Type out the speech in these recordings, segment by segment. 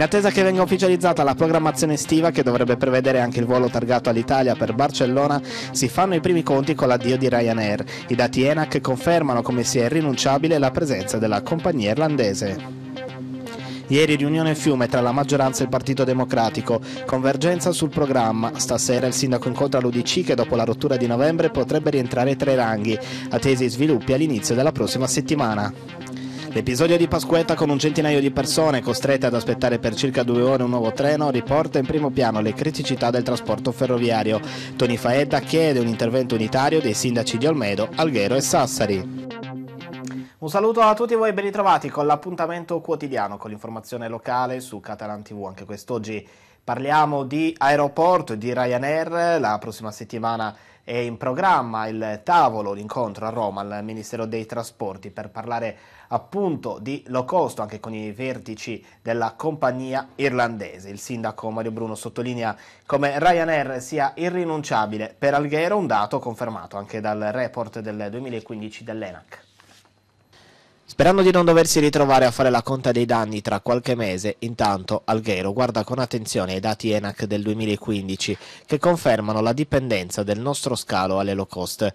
In attesa che venga ufficializzata la programmazione estiva, che dovrebbe prevedere anche il volo targato all'Italia per Barcellona, si fanno i primi conti con l'addio di Ryanair. I dati ENAC confermano come sia irrinunciabile la presenza della compagnia irlandese. Ieri riunione fiume tra la maggioranza e il Partito Democratico, convergenza sul programma. Stasera il sindaco incontra l'Udc che dopo la rottura di novembre potrebbe rientrare tra i ranghi, attesi sviluppi all'inizio della prossima settimana. L'episodio di Pasquetta con un centinaio di persone costrette ad aspettare per circa due ore un nuovo treno riporta in primo piano le criticità del trasporto ferroviario. Tony Faedda chiede un intervento unitario dei sindaci di Olmedo, Alghero e Sassari. Un saluto a tutti voi e ben ritrovati con l'appuntamento quotidiano con l'informazione locale su Catalan TV anche quest'oggi. Parliamo di aeroporto di Ryanair, la prossima settimana è in programma il tavolo, l'incontro a Roma al Ministero dei Trasporti per parlare appunto di low cost anche con i vertici della compagnia irlandese. Il sindaco Mario Bruno sottolinea come Ryanair sia irrinunciabile per Alghero, un dato confermato anche dal report del 2015 dell'ENAC. Sperando di non doversi ritrovare a fare la conta dei danni tra qualche mese, intanto Alghero guarda con attenzione i dati ENAC del 2015 che confermano la dipendenza del nostro scalo alle low cost.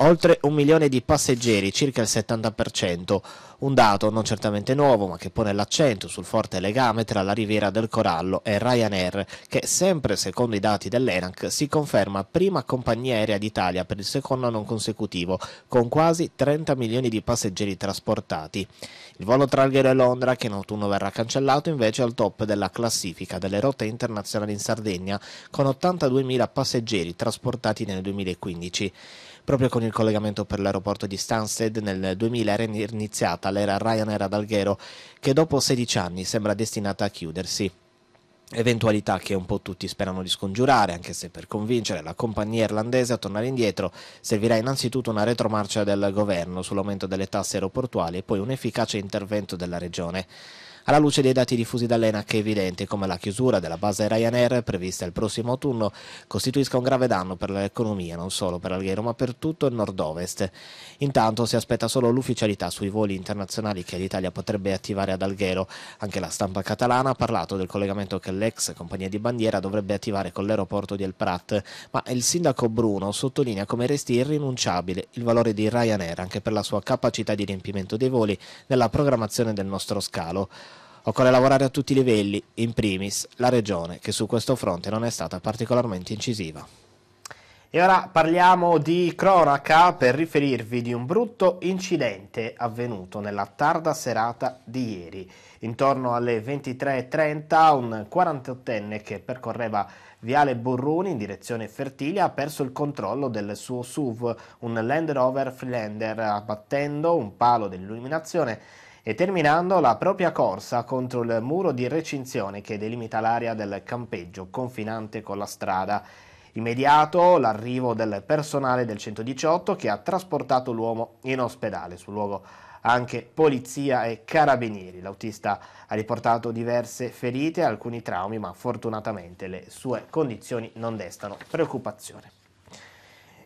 Oltre un milione di passeggeri, circa il 70%, un dato non certamente nuovo, ma che pone l'accento sul forte legame tra la Riviera del Corallo e Ryanair, che sempre secondo i dati dell'ENAC si conferma prima compagnia aerea d'Italia per il secondo anno consecutivo, con quasi 30 milioni di passeggeri trasportati. Il volo tra Alghero e Londra, che in autunno verrà cancellato, invece è al top della classifica delle rotte internazionali in Sardegna, con 82 mila passeggeri trasportati nel 2015. Proprio con il collegamento per l'aeroporto di Stansted nel 2000 era iniziata l'era Ryanair ad Alghero, che dopo 16 anni sembra destinata a chiudersi. Eventualità che un po' tutti sperano di scongiurare, anche se per convincere la compagnia irlandese a tornare indietro servirà innanzitutto una retromarcia del governo sull'aumento delle tasse aeroportuali e poi un efficace intervento della regione. Alla luce dei dati diffusi dall'ENAC è evidente come la chiusura della base Ryanair prevista il prossimo autunno costituisca un grave danno per l'economia non solo per Alghero ma per tutto il nord-ovest. Intanto si aspetta solo l'ufficialità sui voli internazionali che l'Italia potrebbe attivare ad Alghero. Anche la stampa catalana ha parlato del collegamento che l'ex compagnia di bandiera dovrebbe attivare con l'aeroporto di El Prat, ma il sindaco Bruno sottolinea come resti irrinunciabile il valore di Ryanair anche per la sua capacità di riempimento dei voli nella programmazione del nostro scalo. Occorre lavorare a tutti i livelli, in primis la Regione, che su questo fronte non è stata particolarmente incisiva. E ora parliamo di cronaca per riferirvi di un brutto incidente avvenuto nella tarda serata di ieri. Intorno alle 23.30 un 48enne che percorreva Viale Borruni in direzione Fertilia ha perso il controllo del suo SUV, un Land Rover Freelander, abbattendo un palo dell'illuminazione e terminando la propria corsa contro il muro di recinzione che delimita l'area del campeggio confinante con la strada. Immediato l'arrivo del personale del 118 che ha trasportato l'uomo in ospedale sul luogo anche polizia e carabinieri. L'autista ha riportato diverse ferite e alcuni traumi, ma fortunatamente le sue condizioni non destano preoccupazione.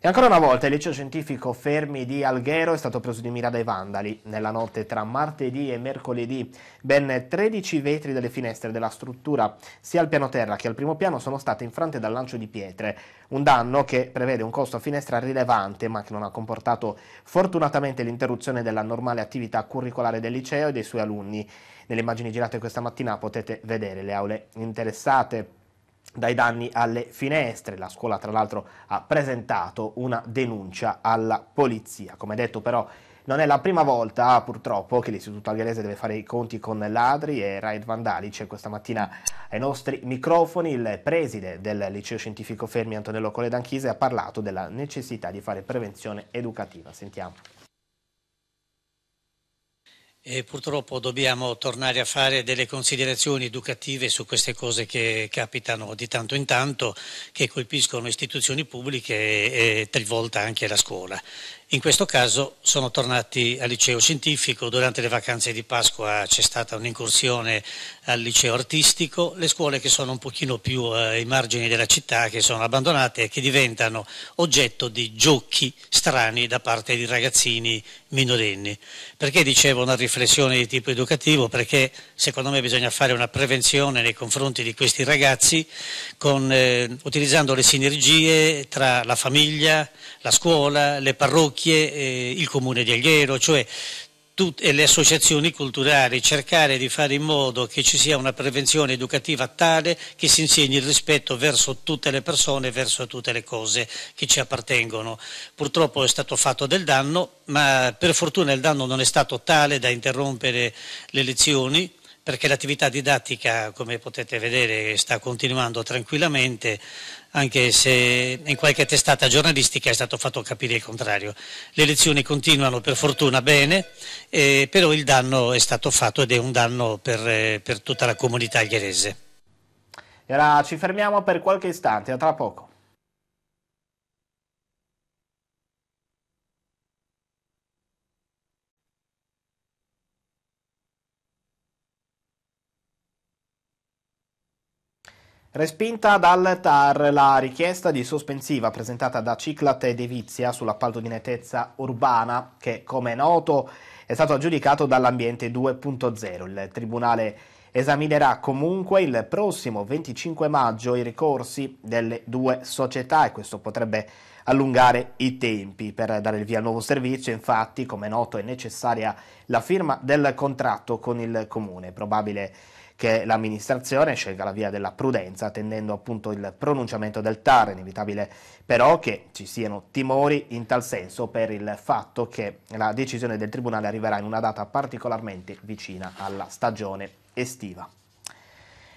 E ancora una volta il liceo scientifico Fermi di Alghero è stato preso di mira dai vandali. Nella notte tra martedì e mercoledì ben 13 vetri delle finestre della struttura, sia al piano terra che al primo piano, sono state infrante dal lancio di pietre. Un danno che prevede un costo a finestra rilevante, ma che non ha comportato fortunatamente l'interruzione della normale attività curricolare del liceo e dei suoi alunni. Nelle immagini girate questa mattina potete vedere le aule interessate dai danni alle finestre. La scuola tra l'altro ha presentato una denuncia alla polizia. Come detto però non è la prima volta ah, purtroppo che l'Istituto Algherese deve fare i conti con ladri e raid vandalici. Questa mattina ai nostri microfoni il preside del liceo scientifico Fermi Antonello Colle d'Anchise ha parlato della necessità di fare prevenzione educativa. Sentiamo. E purtroppo dobbiamo tornare a fare delle considerazioni educative su queste cose che capitano di tanto in tanto, che colpiscono istituzioni pubbliche e, e talvolta anche la scuola. In questo caso sono tornati al liceo scientifico, durante le vacanze di Pasqua c'è stata un'incursione al liceo artistico, le scuole che sono un pochino più eh, ai margini della città, che sono abbandonate e che diventano oggetto di giochi strani da parte di ragazzini minorenni. Perché dicevo una riflessione di tipo educativo? Perché secondo me bisogna fare una prevenzione nei confronti di questi ragazzi con, eh, utilizzando le sinergie tra la famiglia, la scuola, le parrocchie, parrocchie, eh, il comune di Alghero, cioè tutte le associazioni culturali, cercare di fare in modo che ci sia una prevenzione educativa tale che si insegni il rispetto verso tutte le persone, verso tutte le cose che ci appartengono. Purtroppo è stato fatto del danno, ma per fortuna il danno non è stato tale da interrompere le lezioni, perché l'attività didattica, come potete vedere, sta continuando tranquillamente, anche se in qualche testata giornalistica è stato fatto capire il contrario. Le lezioni continuano per fortuna bene, eh, però il danno è stato fatto ed è un danno per, eh, per tutta la comunità algherese. Ora ci fermiamo per qualche istante, a tra poco. Respinta dal TAR la richiesta di sospensiva presentata da Ciclat ed Evizia sull'appalto di nettezza urbana che, come è noto, è stato aggiudicato dall'ambiente 2.0. Il Tribunale esaminerà comunque il prossimo 25 maggio i ricorsi delle due società e questo potrebbe allungare i tempi per dare il via al nuovo servizio. Infatti, come è noto, è necessaria la firma del contratto con il Comune. Probabile che l'amministrazione scelga la via della prudenza, attendendo appunto il pronunciamento del TAR, inevitabile però che ci siano timori in tal senso per il fatto che la decisione del Tribunale arriverà in una data particolarmente vicina alla stagione estiva.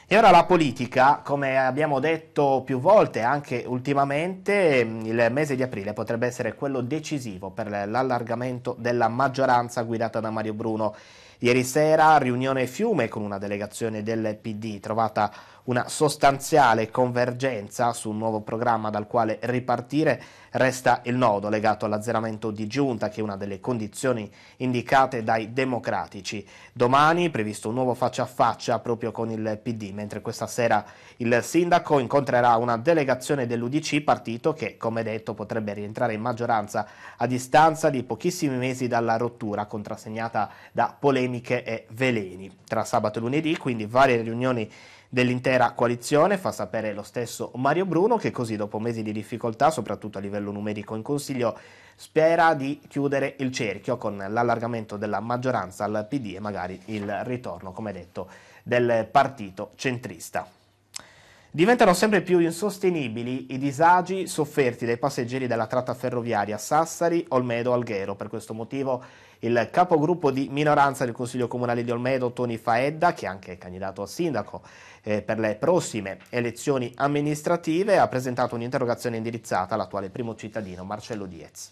E ora la politica, come abbiamo detto più volte anche ultimamente, il mese di aprile potrebbe essere quello decisivo per l'allargamento della maggioranza guidata da Mario Bruno Ieri sera riunione Fiume con una delegazione del PD, trovata una sostanziale convergenza su un nuovo programma dal quale ripartire resta il nodo legato all'azzeramento di giunta che è una delle condizioni indicate dai democratici. Domani è previsto un nuovo faccia a faccia proprio con il PD, mentre questa sera il sindaco incontrerà una delegazione dell'Udc, partito che come detto potrebbe rientrare in maggioranza a distanza di pochissimi mesi dalla rottura contrassegnata da polemiche polemiche e veleni. Tra sabato e lunedì, quindi varie riunioni dell'intera coalizione, fa sapere lo stesso Mario Bruno che così dopo mesi di difficoltà, soprattutto a livello numerico in Consiglio, spera di chiudere il cerchio con l'allargamento della maggioranza al PD e magari il ritorno, come detto, del partito centrista. Diventano sempre più insostenibili i disagi sofferti dai passeggeri della tratta ferroviaria Sassari-Olmedo-Alghero. Per questo motivo il capogruppo di minoranza del Consiglio Comunale di Olmedo, Toni Faedda, che è anche candidato a sindaco eh, per le prossime elezioni amministrative, ha presentato un'interrogazione indirizzata all'attuale primo cittadino Marcello Diez.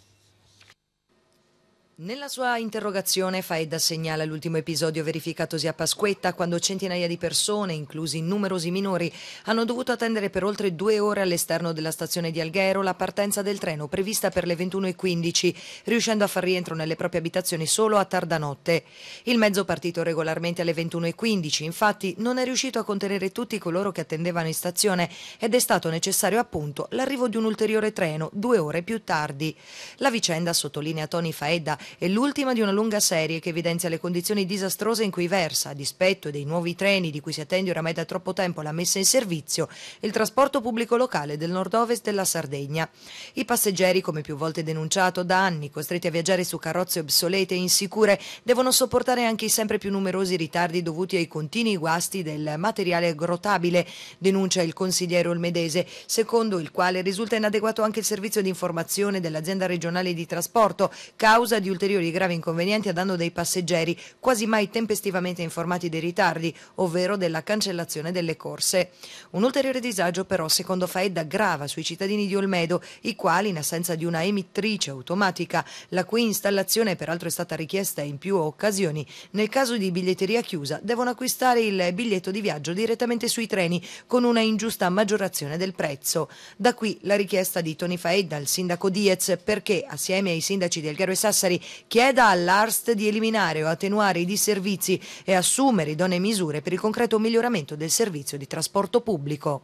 Nella sua interrogazione Faedda segnala l'ultimo episodio verificatosi a Pasquetta quando centinaia di persone, inclusi numerosi minori, hanno dovuto attendere per oltre due ore all'esterno della stazione di Alghero la partenza del treno prevista per le 21.15, riuscendo a far rientro nelle proprie abitazioni solo a tarda notte. Il mezzo partito regolarmente alle 21.15, infatti, non è riuscito a contenere tutti coloro che attendevano in stazione ed è stato necessario appunto l'arrivo di un ulteriore treno due ore più tardi. La vicenda, sottolinea Tony Faedda, è l'ultima di una lunga serie che evidenzia le condizioni disastrose in cui versa, a dispetto dei nuovi treni di cui si attende oramai da troppo tempo la messa in servizio, il trasporto pubblico locale del nord-ovest della Sardegna. I passeggeri, come più volte denunciato da anni, costretti a viaggiare su carrozze obsolete e insicure, devono sopportare anche i sempre più numerosi ritardi dovuti ai continui guasti del materiale grotabile, denuncia il consigliere olmedese, secondo il quale risulta inadeguato anche il servizio di informazione dell'azienda regionale di trasporto, causa di un ulteriori gravi inconvenienti a danno dei passeggeri, quasi mai tempestivamente informati dei ritardi, ovvero della cancellazione delle corse. Un ulteriore disagio però, secondo Faedda, grava sui cittadini di Olmedo, i quali, in assenza di una emittrice automatica, la cui installazione peraltro è stata richiesta in più occasioni, nel caso di biglietteria chiusa devono acquistare il biglietto di viaggio direttamente sui treni con una ingiusta maggiorazione del prezzo. Da qui la richiesta di Tony Faedda al sindaco Diez perché, assieme ai sindaci del Garo e Sassari, chieda all'ARST di eliminare o attenuare i disservizi e assumere idonee misure per il concreto miglioramento del servizio di trasporto pubblico.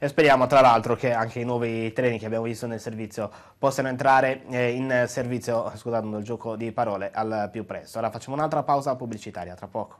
E speriamo tra l'altro che anche i nuovi treni che abbiamo visto nel servizio possano entrare eh, in servizio, scusando il gioco di parole, al più presto. Ora allora, facciamo un'altra pausa pubblicitaria, tra poco.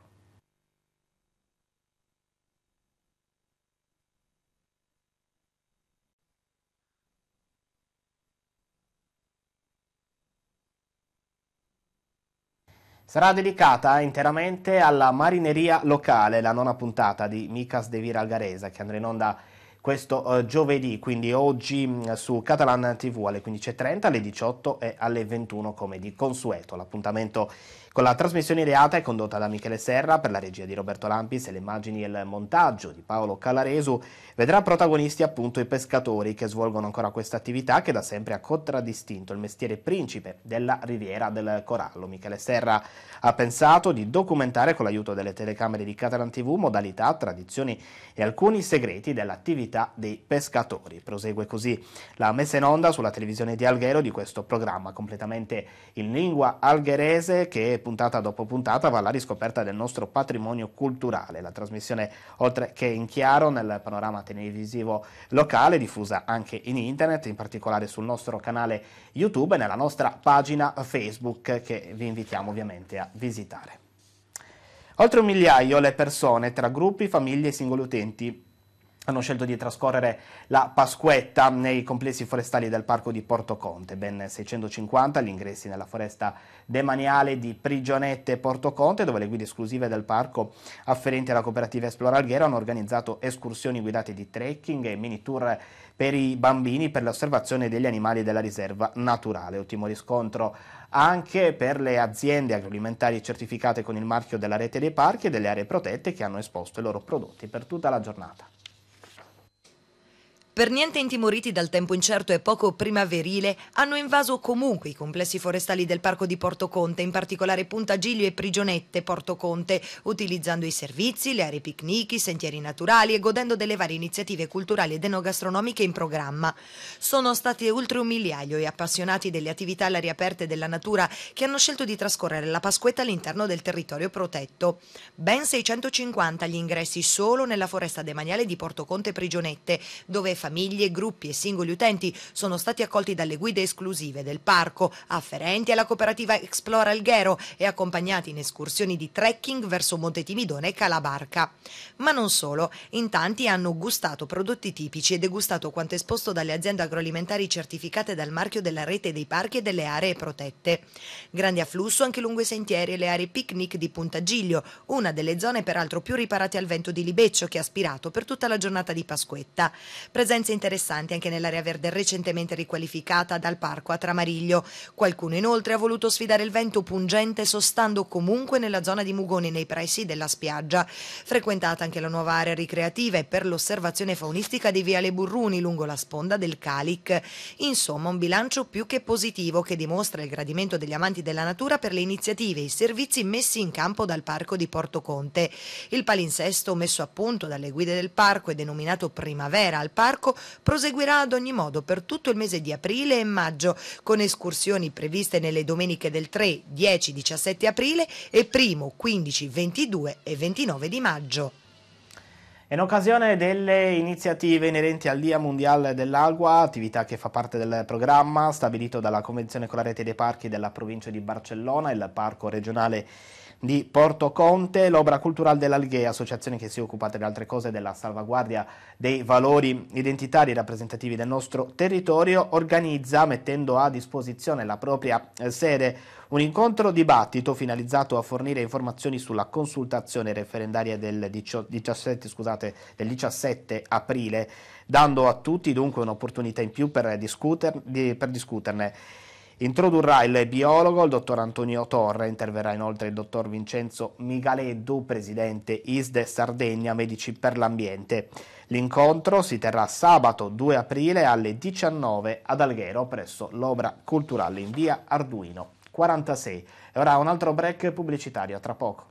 Sarà dedicata interamente alla marineria locale, la nona puntata di Micas de Vira Algaresa, che andrà in onda questo uh, giovedì, quindi oggi mh, mm, su Catalan TV alle 15.30, alle 18 e alle 21 come di consueto. L'appuntamento con la trasmissione ideata e condotta da Michele Serra per la regia di Roberto Lampis e le immagini e il montaggio di Paolo Calaresu, vedrà protagonisti appunto i pescatori che svolgono ancora questa attività che da sempre ha contraddistinto il mestiere principe della riviera del Corallo. Michele Serra ha pensato di documentare con l'aiuto delle telecamere di Catalan TV modalità, tradizioni e alcuni segreti dell'attività dei pescatori. Prosegue così la messa in onda sulla televisione di Alghero di questo programma completamente in lingua algherese che puntata dopo puntata va alla riscoperta del nostro patrimonio culturale. La trasmissione, oltre che in chiaro, nel panorama televisivo locale, diffusa anche in internet, in particolare sul nostro canale YouTube e nella nostra pagina Facebook che vi invitiamo ovviamente a visitare. Oltre un migliaio le persone, tra gruppi, famiglie e singoli utenti, hanno scelto di trascorrere la Pasquetta nei complessi forestali del parco di Porto Conte, ben 650 gli ingressi nella foresta demaniale di Prigionette Porto Conte, dove le guide esclusive del parco afferenti alla cooperativa Esplora Alghero hanno organizzato escursioni guidate di trekking e mini tour per i bambini per l'osservazione degli animali della riserva naturale. Ottimo riscontro anche per le aziende agroalimentari certificate con il marchio della rete dei parchi e delle aree protette che hanno esposto i loro prodotti per tutta la giornata. Per niente intimoriti dal tempo incerto e poco primaverile, hanno invaso comunque i complessi forestali del parco di Porto Conte, in particolare Punta Giglio e Prigionette Porto Conte, utilizzando i servizi, le aree picnic, i sentieri naturali e godendo delle varie iniziative culturali ed enogastronomiche in programma. Sono stati oltre un migliaio e appassionati delle attività all'aria aperta e della natura che hanno scelto di trascorrere la Pasquetta all'interno del territorio protetto. Ben 650 gli ingressi solo nella foresta demaniale di Porto Conte Prigionette, dove famiglie famiglie, gruppi e singoli utenti sono stati accolti dalle guide esclusive del parco, afferenti alla cooperativa Explora Alghero e accompagnati in escursioni di trekking verso Monte Timidone e Calabarca. Ma non solo, in tanti hanno gustato prodotti tipici e degustato quanto esposto dalle aziende agroalimentari certificate dal marchio della rete dei parchi e delle aree protette. Grande afflusso anche lungo i sentieri e le aree picnic di Punta Giglio, una delle zone peraltro più riparate al vento di Libeccio che ha aspirato per tutta la giornata di Pasquetta. Presente Presenze interessanti anche nell'area verde recentemente riqualificata dal parco a Tramariglio. Qualcuno inoltre ha voluto sfidare il vento pungente sostando comunque nella zona di Mugoni nei pressi della spiaggia. Frequentata anche la nuova area ricreativa e per l'osservazione faunistica di Viale Burruni lungo la sponda del Calic. Insomma, un bilancio più che positivo che dimostra il gradimento degli amanti della natura per le iniziative e i servizi messi in campo dal parco di Porto Conte. Il palinsesto messo a punto dalle guide del parco e denominato Primavera al parco parco proseguirà ad ogni modo per tutto il mese di aprile e maggio, con escursioni previste nelle domeniche del 3, 10, 17 aprile e 1, 15, 22 e 29 di maggio. In occasione delle iniziative inerenti al Dia Mondiale dell'Agua, attività che fa parte del programma stabilito dalla Convenzione con la rete dei parchi della provincia di Barcellona, il Parco regionale di Porto Conte, l'Obra Culturale dell'Alghea, associazione che si occupa tra le altre cose della salvaguardia dei valori identitari rappresentativi del nostro territorio, organizza mettendo a disposizione la propria eh, sede un incontro dibattito finalizzato a fornire informazioni sulla consultazione referendaria del 17, scusate, del 17 aprile, dando a tutti dunque un'opportunità in più per, discuter, per discuterne. Introdurrà il biologo, il dottor Antonio Torre, interverrà inoltre il dottor Vincenzo Migaleddu, presidente ISDE Sardegna Medici per l'Ambiente. L'incontro si terrà sabato 2 aprile alle 19 ad Alghero presso l'Obra Culturale in via Arduino 46. E ora un altro break pubblicitario, tra poco.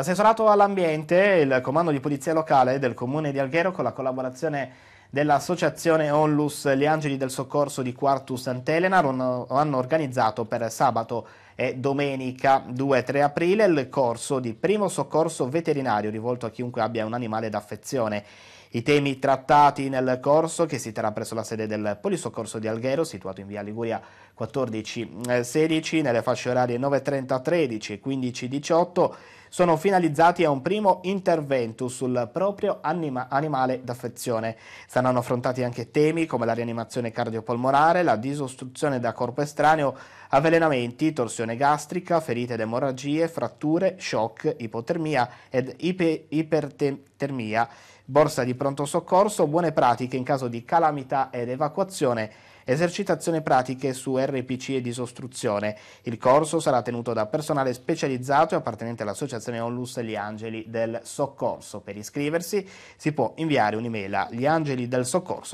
L'assessorato all'ambiente e il comando di polizia locale del comune di Alghero con la collaborazione dell'associazione Onlus Gli Angeli del Soccorso di Quartus Sant'Elena hanno organizzato per sabato e domenica 2-3 aprile il corso di primo soccorso veterinario rivolto a chiunque abbia un animale d'affezione. I temi trattati nel corso, che si terrà presso la sede del Polisoccorso di Alghero, situato in via Liguria 14-16, eh, nelle fasce orarie 9.30-13 e 15-18, sono finalizzati a un primo intervento sul proprio anima animale d'affezione. Saranno affrontati anche temi come la rianimazione cardiopolmonare, la disostruzione da corpo estraneo, avvelenamenti, torsione gastrica, ferite ed emorragie, fratture, shock, ipotermia ed ipe ipertermia, borsa di pronto soccorso, buone pratiche in caso di calamità ed evacuazione esercitazioni pratiche su RPC e disostruzione. Il corso sarà tenuto da personale specializzato e appartenente all'associazione Onlus Gli Angeli del Soccorso. Per iscriversi si può inviare un'email a gmail.com.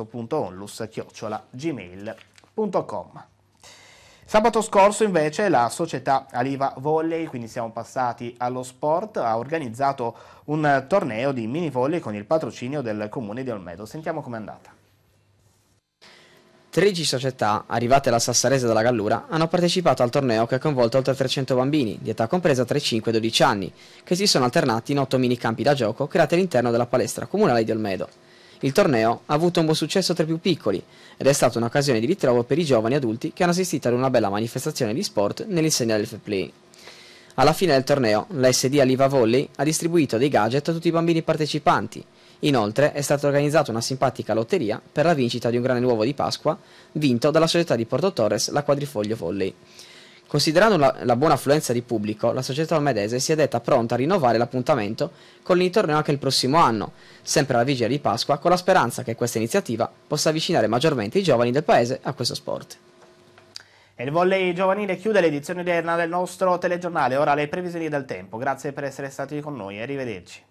Sabato scorso invece la società Aliva Volley, quindi siamo passati allo sport, ha organizzato un torneo di mini volley con il patrocinio del comune di Olmedo. Sentiamo com'è andata. 13 società, arrivate alla Sassarese dalla Gallura, hanno partecipato al torneo che ha coinvolto oltre 300 bambini, di età compresa tra i 5 e i 12 anni, che si sono alternati in 8 mini campi da gioco creati all'interno della palestra comunale di Olmedo. Il torneo ha avuto un buon successo tra i più piccoli ed è stata un'occasione di ritrovo per i giovani adulti che hanno assistito ad una bella manifestazione di sport nell'insegna del fair play. Alla fine del torneo, la SD Aliva Volley ha distribuito dei gadget a tutti i bambini partecipanti, Inoltre è stata organizzata una simpatica lotteria per la vincita di un grande uovo di Pasqua vinto dalla società di Porto Torres, la Quadrifoglio Volley. Considerando la, la, buona affluenza di pubblico, la società almedese si è detta pronta a rinnovare l'appuntamento con l'intorno anche il prossimo anno, sempre alla vigilia di Pasqua, con la speranza che questa iniziativa possa avvicinare maggiormente i giovani del paese a questo sport. E il volley giovanile chiude l'edizione odierna del nostro telegiornale. Ora le previsioni del tempo. Grazie per essere stati con noi e arrivederci.